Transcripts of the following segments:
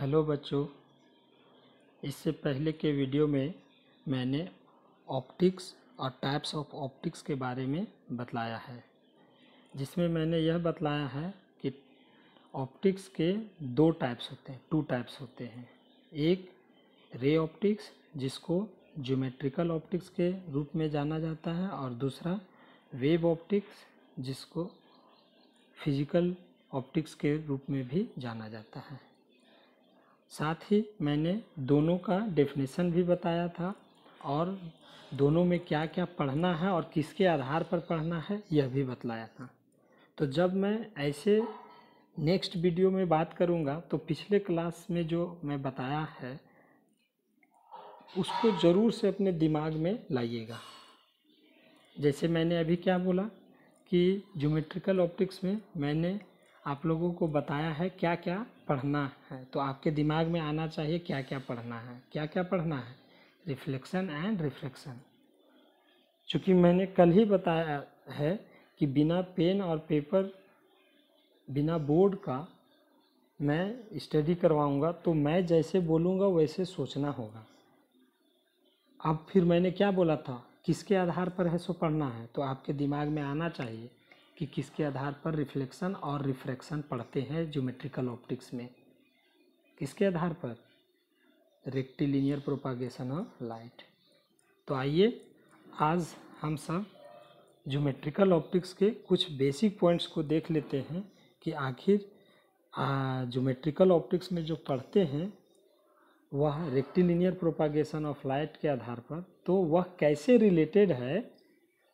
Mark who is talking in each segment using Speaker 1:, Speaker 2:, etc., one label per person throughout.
Speaker 1: hello बच्चों इससे पहले के वीडियो में मैंने ऑप्टिक्स और टाइप्स ऑफ ऑप्टिक्स के बारे में बतलाया है जिसमें मैंने यह बतलाया है कि ऑप्टिक्स के दो टाइप्स होते हैं टू टाइप्स होते हैं एक रे ऑप्टिक्स जिसको ज्योमेट्रिकल ऑप्टिक्स के रूप में जाना जाता है और दूसरा वेव ऑप्टिक्स जिसको फिजिकल ऑप्टिक्स के रूप में भी जाना जाता है साथ ही मैंने दोनों का डेफिनेशन भी बताया था और दोनों में क्या क्या पढ़ना है और किसके आधार पर पढ़ना है यह भी बतलाया था तो जब मैं ऐसे नेक्स्ट वीडियो में बात करूंगा तो पिछले क्लास में जो मैं बताया है उसको ज़रूर से अपने दिमाग में लाइएगा जैसे मैंने अभी क्या बोला कि ज्योमेट्रिकल ऑप्टिक्स में मैंने आप लोगों को बताया है क्या क्या पढ़ना है तो आपके दिमाग में आना चाहिए क्या क्या पढ़ना है क्या क्या पढ़ना है रिफ्लेक्शन एंड रिफ्लेक्शन चूँकि मैंने कल ही बताया है कि बिना पेन और पेपर बिना बोर्ड का मैं स्टडी करवाऊंगा तो मैं जैसे बोलूँगा वैसे सोचना होगा अब फिर मैंने क्या बोला था किसके आधार पर है सो पढ़ना है तो आपके दिमाग में आना चाहिए कि किसके आधार पर रिफ्लेक्शन और रिफ्रैक्शन पढ़ते हैं ज्योमेट्रिकल ऑप्टिक्स में किसके आधार पर रेक्टिलीनियर प्रोपागेशन ऑफ लाइट तो आइए आज हम सब ज्योमेट्रिकल ऑप्टिक्स के कुछ बेसिक पॉइंट्स को देख लेते हैं कि आखिर ज्योमेट्रिकल ऑप्टिक्स में जो पढ़ते हैं वह रेक्टिलीनियर प्रोपागेशन ऑफ लाइट के आधार पर तो वह कैसे रिलेटेड है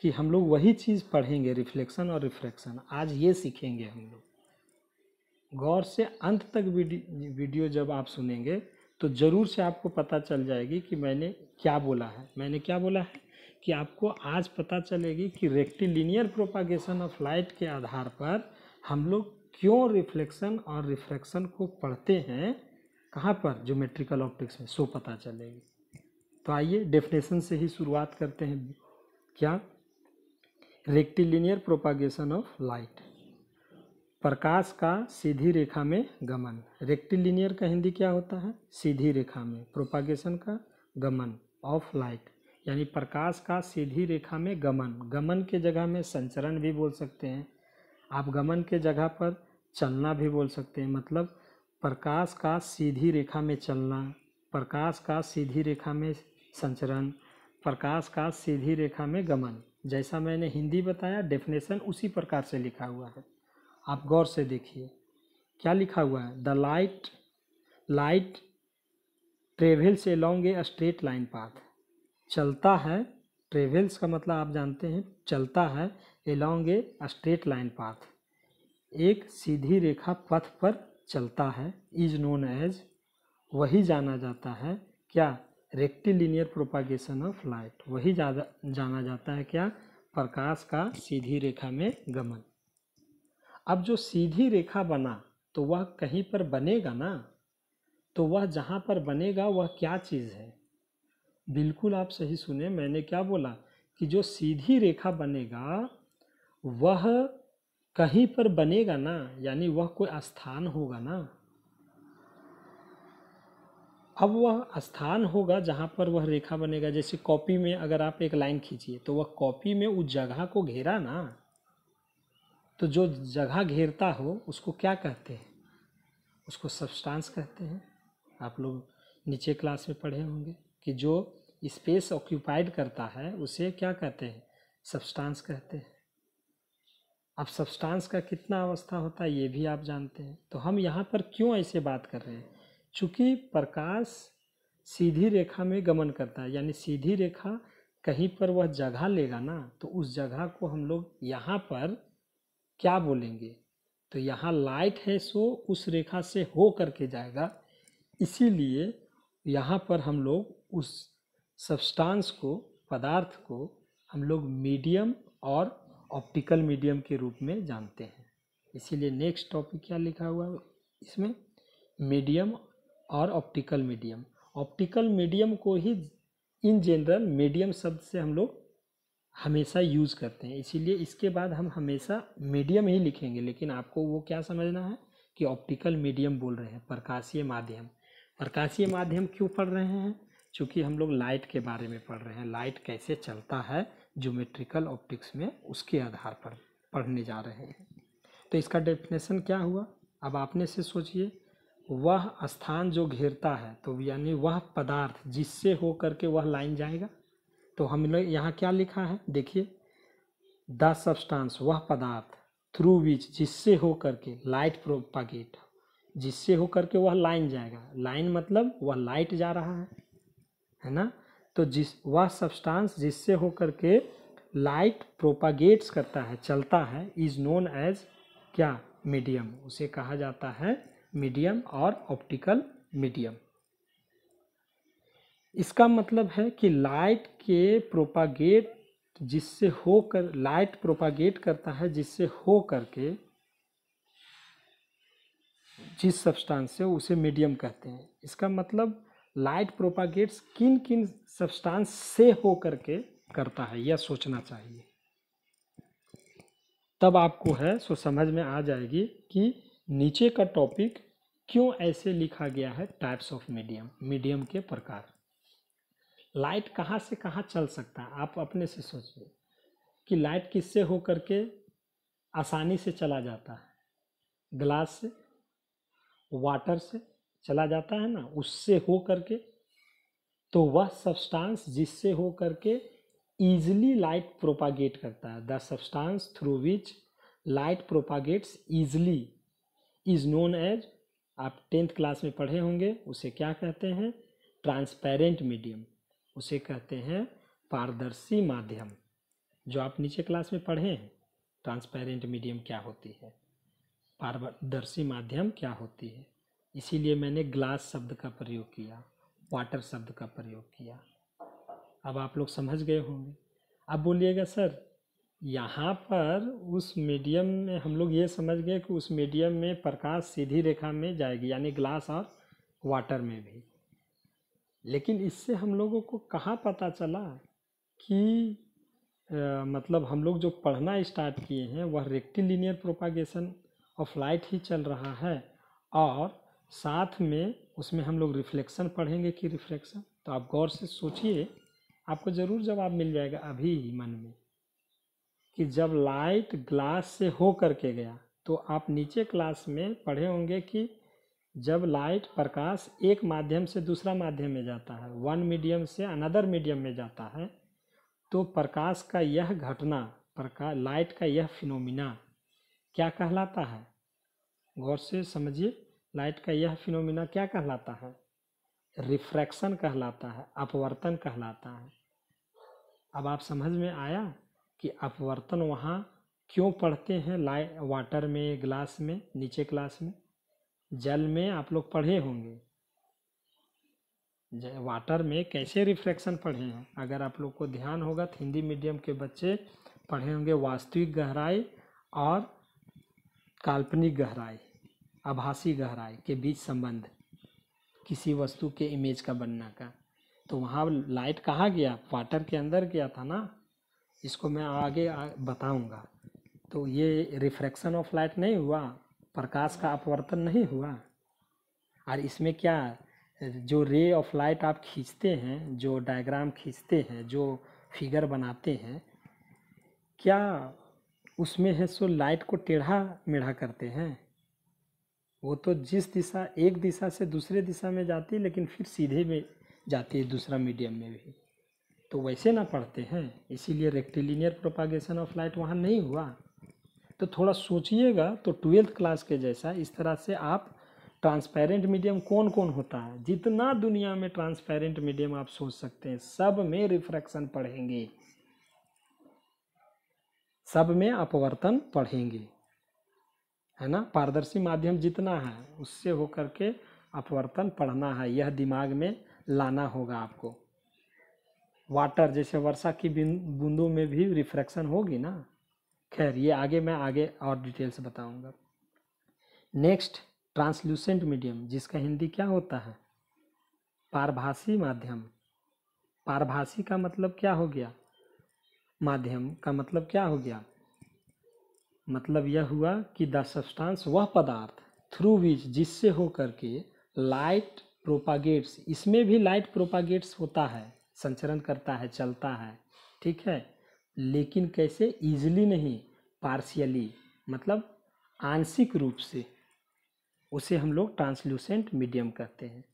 Speaker 1: कि हम लोग वही चीज़ पढ़ेंगे रिफ्लेक्शन और रिफ्रैक्शन आज ये सीखेंगे हम लोग गौर से अंत तक वीडियो जब आप सुनेंगे तो ज़रूर से आपको पता चल जाएगी कि मैंने क्या बोला है मैंने क्या बोला है कि आपको आज पता चलेगी कि रेक्टिलिनियर प्रोपागेशन ऑफ लाइट के आधार पर हम लोग क्यों रिफ्लेक्शन और रिफ्रैक्शन को पढ़ते हैं कहाँ पर मेट्रिकल ऑप्टिक्स में सो पता चलेगी तो आइए डेफिनेशन से ही शुरुआत करते हैं क्या रेक्टिलिनियर प्रोपागेशन ऑफ लाइट प्रकाश का सीधी रेखा में गमन रेक्टिलिनियर का हिंदी क्या होता है सीधी रेखा में प्रोपागेशन का गमन ऑफ लाइट यानी प्रकाश का सीधी रेखा में गमन गमन के जगह में संचरण भी बोल सकते हैं आप गमन के जगह पर चलना भी बोल सकते हैं मतलब प्रकाश का सीधी रेखा में चलना प्रकाश का सीधी रेखा में संचरण प्रकाश का सीधी रेखा में गमन जैसा मैंने हिंदी बताया डेफिनेशन उसी प्रकार से लिखा हुआ है आप गौर से देखिए क्या लिखा हुआ है the light light travels along a straight line path चलता है ट्रेवल्स का मतलब आप जानते हैं चलता है along a straight line path एक सीधी रेखा पथ पर चलता है इज नोन एज वही जाना जाता है क्या रेक्टिलिनियर प्रोपागेशन ऑफ लाइट वही ज़्यादा जाना जाता है क्या प्रकाश का सीधी रेखा में गमन अब जो सीधी रेखा बना तो वह कहीं पर बनेगा ना तो वह जहाँ पर बनेगा वह क्या चीज़ है बिल्कुल आप सही सुने मैंने क्या बोला कि जो सीधी रेखा बनेगा वह कहीं पर बनेगा ना यानी वह कोई स्थान होगा ना अब वह स्थान होगा जहाँ पर वह रेखा बनेगा जैसे कॉपी में अगर आप एक लाइन खींचिए तो वह कॉपी में उस जगह को घेरा ना तो जो जगह घेरता हो उसको क्या कहते हैं उसको सब्सटेंस कहते हैं आप लोग नीचे क्लास में पढ़े होंगे कि जो स्पेस ऑक्यूपाइड करता है उसे क्या कहते हैं सब्सटेंस कहते हैं अब सब्सटेंस का कितना अवस्था होता है ये भी आप जानते हैं तो हम यहाँ पर क्यों ऐसे बात कर रहे हैं चूँकि प्रकाश सीधी रेखा में गमन करता है यानी सीधी रेखा कहीं पर वह जगह लेगा ना तो उस जगह को हम लोग यहाँ पर क्या बोलेंगे तो यहाँ लाइट है सो उस रेखा से हो करके जाएगा इसीलिए यहाँ पर हम लोग उस सब्सटांस को पदार्थ को हम लोग मीडियम और ऑप्टिकल मीडियम के रूप में जानते हैं इसीलिए नेक्स्ट टॉपिक क्या लिखा हुआ है इसमें मीडियम और ऑप्टिकल मीडियम ऑप्टिकल मीडियम को ही इन जनरल मीडियम शब्द से हम लोग हमेशा यूज़ करते हैं इसीलिए इसके बाद हम हमेशा मीडियम ही लिखेंगे लेकिन आपको वो क्या समझना है कि ऑप्टिकल मीडियम बोल रहे हैं प्रकाशीय माध्यम प्रकाशीय माध्यम क्यों पढ़ रहे हैं चूँकि हम लोग लाइट के बारे में पढ़ रहे हैं लाइट कैसे चलता है ज्योमेट्रिकल ऑप्टिक्स में उसके आधार पर पढ़ने जा रहे हैं तो इसका डेफिनेशन क्या हुआ अब आपने से सोचिए वह स्थान जो घेरता है तो यानी वह पदार्थ जिससे हो करके वह लाइन जाएगा तो हम लोग यहाँ क्या लिखा है देखिए द सब्सटांस वह पदार्थ थ्रू विच जिससे हो करके लाइट प्रोपागेट जिससे हो करके वह लाइन जाएगा लाइन मतलब वह लाइट जा रहा है है ना तो जिस वह सब्सटांस जिससे हो करके लाइट प्रोपागेट्स करता है चलता है इज नोन एज क्या मीडियम उसे कहा जाता है मीडियम और ऑप्टिकल मीडियम इसका मतलब है कि लाइट के प्रोपागेट जिससे होकर लाइट प्रोपागेट करता है जिससे हो करके जिस सब्सटेंस से उसे मीडियम कहते हैं इसका मतलब लाइट प्रोपागेट्स किन किन सब्सटेंस से हो करके करता है यह सोचना चाहिए तब आपको है सो समझ में आ जाएगी कि नीचे का टॉपिक क्यों ऐसे लिखा गया है टाइप्स ऑफ मीडियम मीडियम के प्रकार लाइट कहाँ से कहाँ चल सकता है आप अपने से सोचिए कि लाइट किससे हो करके आसानी से चला जाता है ग्लास से वाटर से चला जाता है ना उससे हो करके तो वह सब्सटेंस जिससे हो करके ईजिली लाइट प्रोपागेट करता है the substance through which light propagates easily is known as आप टेंथ क्लास में पढ़े होंगे उसे क्या कहते हैं ट्रांसपेरेंट मीडियम उसे कहते हैं पारदर्शी माध्यम जो आप नीचे क्लास में पढ़े हैं ट्रांसपेरेंट मीडियम क्या होती है पारदर्शी माध्यम क्या होती है इसीलिए मैंने ग्लास शब्द का प्रयोग किया वाटर शब्द का प्रयोग किया अब आप लोग समझ गए होंगे अब बोलिएगा सर यहाँ पर उस मीडियम में हम लोग ये समझ गए कि उस मीडियम में प्रकाश सीधी रेखा में जाएगी यानी ग्लास और वाटर में भी लेकिन इससे हम लोगों को कहाँ पता चला कि आ, मतलब हम लोग जो पढ़ना स्टार्ट किए हैं वह रेक्टिलिनियर प्रोपागेशन ऑफ लाइट ही चल रहा है और साथ में उसमें हम लोग रिफ्लेक्शन पढ़ेंगे कि रिफ्लेक्शन तो आप गौर से सोचिए आपको ज़रूर जवाब मिल जाएगा अभी ही मन में कि जब लाइट ग्लास से हो कर के गया तो आप नीचे क्लास में पढ़े होंगे कि जब लाइट प्रकाश एक माध्यम से दूसरा माध्यम में जाता है वन मीडियम से अनदर मीडियम में जाता है तो प्रकाश का यह घटना प्रकाश लाइट का यह फिनोमिना क्या कहलाता है गौर से समझिए लाइट का यह फिनोमिना क्या कहलाता है रिफ्रैक्शन कहलाता है अपवर्तन कहलाता है अब आप समझ में आया कि अपवर्तन वहाँ क्यों पढ़ते हैं लाए वाटर में ग्लास में नीचे क्लास में जल में आप लोग पढ़े होंगे वाटर में कैसे रिफ्लेक्शन पढ़े हैं अगर आप लोग को ध्यान होगा तो हिंदी मीडियम के बच्चे पढ़े होंगे वास्तविक गहराई और काल्पनिक गहराई आभासी गहराई के बीच संबंध किसी वस्तु के इमेज का बनना का तो वहाँ लाइट कहाँ गया वाटर के अंदर गया था ना इसको मैं आगे बताऊंगा तो ये रिफ्रैक्शन ऑफ लाइट नहीं हुआ प्रकाश का अपवर्तन नहीं हुआ और इसमें क्या जो रे ऑफ लाइट आप खींचते हैं जो डायग्राम खींचते हैं जो फिगर बनाते हैं क्या उसमें है सो लाइट को टेढ़ा मेढ़ा करते हैं वो तो जिस दिशा एक दिशा से दूसरे दिशा में जाती है लेकिन फिर सीधे में जाती है दूसरा मीडियम में भी तो वैसे ना पढ़ते हैं इसीलिए रेक्टिलिनियर प्रोपागेशन ऑफ लाइट वहाँ नहीं हुआ तो थोड़ा सोचिएगा तो ट्वेल्थ क्लास के जैसा इस तरह से आप ट्रांसपेरेंट मीडियम कौन कौन होता है जितना दुनिया में ट्रांसपेरेंट मीडियम आप सोच सकते हैं सब में रिफ्रैक्शन पढ़ेंगे सब में अपवर्तन पढ़ेंगे है ना पारदर्शी माध्यम जितना है उससे होकर के अपवर्तन पढ़ना है यह दिमाग में लाना होगा आपको वाटर जैसे वर्षा की बूंदों में भी रिफ्रैक्शन होगी ना खैर ये आगे मैं आगे और डिटेल्स बताऊंगा नेक्स्ट ट्रांसल्यूसेंट मीडियम जिसका हिंदी क्या होता है पारभाषी माध्यम पारभाषी का मतलब क्या हो गया माध्यम का मतलब क्या हो गया मतलब यह हुआ कि द सब्सटेंस वह पदार्थ थ्रू विच जिससे होकर के लाइट प्रोपागेट्स इसमें भी लाइट प्रोपागेट्स होता है संचरण करता है चलता है ठीक है लेकिन कैसे ईजिली नहीं पार्शियली मतलब आंशिक रूप से उसे हम लोग ट्रांसल्यूसेंट मीडियम कहते हैं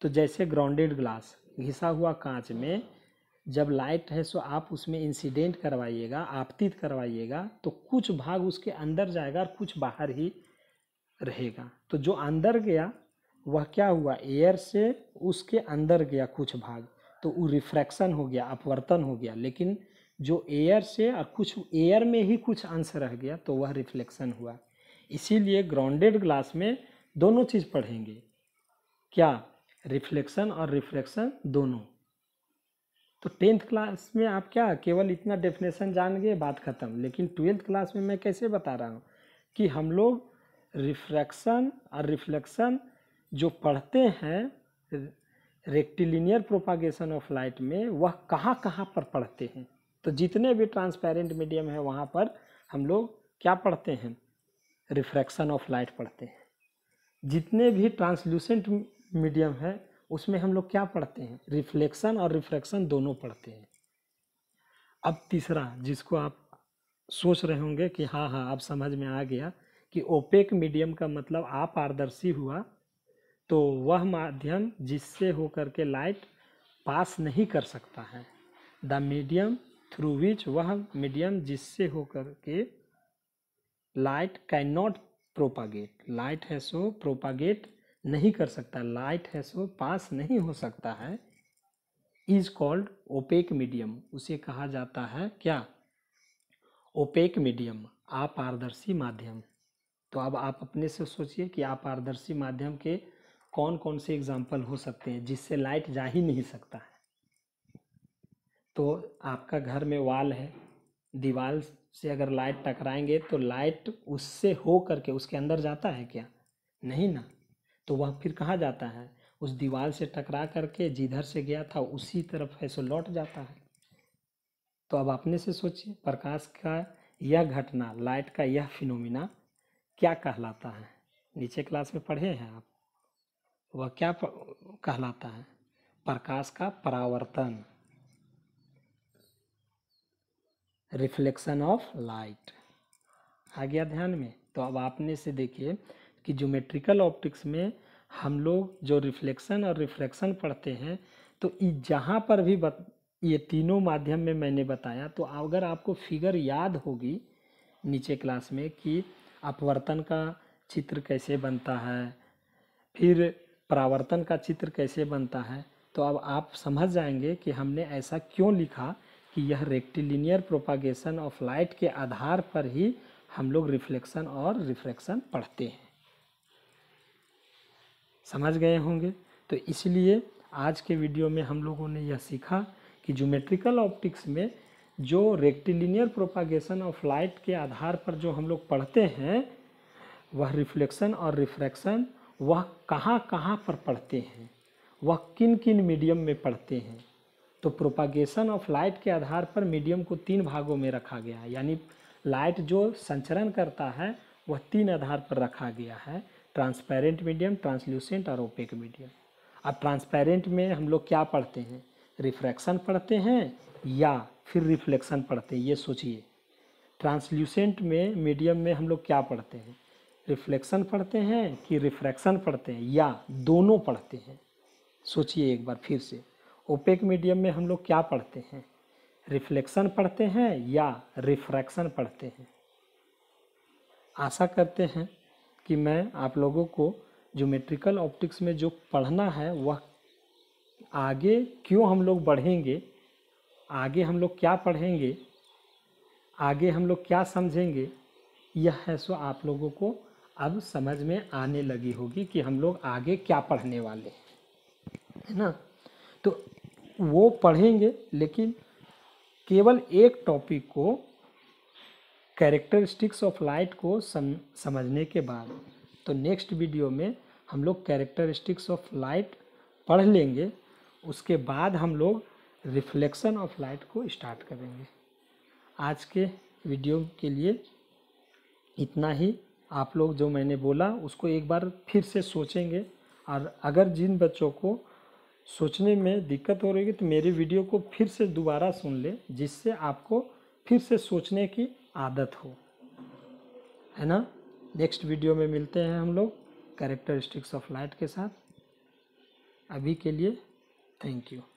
Speaker 1: तो जैसे ग्राउंडेड ग्लास घिसा हुआ कांच में जब लाइट है सो तो आप उसमें इंसिडेंट करवाइएगा आपतित करवाइएगा तो कुछ भाग उसके अंदर जाएगा और कुछ बाहर ही रहेगा तो जो अंदर गया वह क्या हुआ एयर से उसके अंदर गया कुछ भाग तो वो रिफ्रैक्शन हो गया अपवर्तन हो गया लेकिन जो एयर से और कुछ एयर में ही कुछ अंश रह गया तो वह रिफ्लेक्शन हुआ इसीलिए ग्राउंडेड ग्लास में दोनों चीज़ पढ़ेंगे क्या रिफ्लेक्शन और रिफ्रैक्शन दोनों तो टेंथ क्लास में आप क्या केवल इतना डेफिनेशन जान गए बात ख़त्म लेकिन ट्वेल्थ क्लास में मैं कैसे बता रहा हूँ कि हम लोग रिफ्रैक्शन और रिफ्लेक्शन जो पढ़ते हैं रेक्टिलिनियर प्रोपागेशन ऑफ लाइट में वह कहाँ कहाँ पर पढ़ते हैं तो जितने भी ट्रांसपेरेंट मीडियम है वहाँ पर हम लोग क्या पढ़ते हैं रिफ्रैक्शन ऑफ लाइट पढ़ते हैं जितने भी ट्रांसल्यूसेंट मीडियम है उसमें हम लोग क्या पढ़ते हैं रिफ्लेक्शन और रिफ्रैक्शन दोनों पढ़ते हैं अब तीसरा जिसको आप सोच रहे होंगे कि हाँ हाँ अब समझ में आ गया कि ओपेक मीडियम का मतलब आप पारदर्शी हुआ तो वह माध्यम जिससे होकर के लाइट पास नहीं कर सकता है द मीडियम थ्रू विच वह मीडियम जिससे होकर के light can not propagate light है सो प्रोपागेट नहीं कर सकता लाइट है सो पास नहीं हो सकता है इज कॉल्ड ओपेक मीडियम उसे कहा जाता है क्या ओपेक मीडियम अपारदर्शी माध्यम तो अब आप अपने से सोचिए कि अपारदर्शी माध्यम के कौन कौन से एग्जाम्पल हो सकते हैं जिससे लाइट जा ही नहीं सकता है तो आपका घर में वाल है दीवार से अगर लाइट टकराएंगे तो लाइट उससे हो करके उसके अंदर जाता है क्या नहीं ना तो वह फिर कहाँ जाता है उस दीवार से टकरा करके जिधर से गया था उसी तरफ है सो लौट जाता है तो अब अपने से सोचिए प्रकाश का यह घटना लाइट का यह फिनोमिना क्या कहलाता है नीचे क्लास में पढ़े हैं आप वह क्या कहलाता है प्रकाश का परावर्तन रिफ्लेक्शन ऑफ लाइट आ गया ध्यान में तो अब आपने से देखिए कि ज्योमेट्रिकल ऑप्टिक्स में हम लोग जो रिफ्लेक्शन और रिफ्रैक्शन पढ़ते हैं तो जहाँ पर भी बत, ये तीनों माध्यम में मैंने बताया तो अगर आपको फिगर याद होगी नीचे क्लास में कि अपवर्तन का चित्र कैसे बनता है फिर परावर्तन का चित्र कैसे बनता है तो अब आप समझ जाएंगे कि हमने ऐसा क्यों लिखा कि यह रेक्टिलिनियर प्रोपागेशन ऑफ लाइट के आधार पर ही हम लोग रिफ्लेक्शन और रिफ्लेक्शन पढ़ते हैं समझ गए होंगे तो इसलिए आज के वीडियो में हम लोगों ने यह सीखा कि ज्योमेट्रिकल ऑप्टिक्स में जो रेक्टिलिनियर प्रोपागेशन ऑफ लाइट के आधार पर जो हम लोग पढ़ते हैं वह रिफ्लेक्शन और रिफ्रैक्शन वह कहाँ कहाँ पर पढ़ते हैं वह किन किन मीडियम में पढ़ते हैं तो प्रोपागेशन ऑफ लाइट के आधार पर मीडियम को तीन भागों में रखा गया है यानी लाइट जो संचरण करता है वह तीन आधार पर रखा गया है ट्रांसपेरेंट मीडियम ट्रांसल्यूसेंट और ओपेक मीडियम अब ट्रांसपेरेंट में हम लोग क्या पढ़ते हैं रिफ्रैक्शन पढ़ते हैं या फिर रिफ्लेक्शन पढ़ते हैं ये सोचिए ट्रांसल्यूसेंट में मीडियम में हम लोग क्या पढ़ते हैं रिफ्लेक्शन पढ़ते हैं कि रिफ्रैक्शन पढ़ते हैं या दोनों पढ़ते हैं सोचिए एक बार फिर से ओपेक मीडियम में हम लोग क्या पढ़ते हैं रिफ्लेक्शन पढ़ते हैं या रिफ्रैक्शन पढ़ते हैं आशा करते हैं कि मैं आप लोगों को ज्योमेट्रिकल ऑप्टिक्स में जो पढ़ना है वह आगे क्यों हम लोग बढ़ेंगे आगे हम लोग क्या पढ़ेंगे आगे हम लोग क्या समझेंगे यह है सो आप लोगों को अब समझ में आने लगी होगी कि हम लोग आगे क्या पढ़ने वाले हैं है ना तो वो पढ़ेंगे लेकिन केवल एक टॉपिक को कैरेक्टरिस्टिक्स ऑफ लाइट को सम, समझने के बाद तो नेक्स्ट वीडियो में हम लोग कैरेक्टरिस्टिक्स ऑफ लाइट पढ़ लेंगे उसके बाद हम लोग रिफ्लेक्शन ऑफ लाइट को स्टार्ट करेंगे आज के वीडियो के लिए इतना ही आप लोग जो मैंने बोला उसको एक बार फिर से सोचेंगे और अगर जिन बच्चों को सोचने में दिक्कत हो रही है तो मेरे वीडियो को फिर से दोबारा सुन ले जिससे आपको फिर से सोचने की आदत हो है ना नेक्स्ट वीडियो में मिलते हैं हम लोग कैरेक्टरिस्टिक्स ऑफ लाइट के साथ अभी के लिए थैंक यू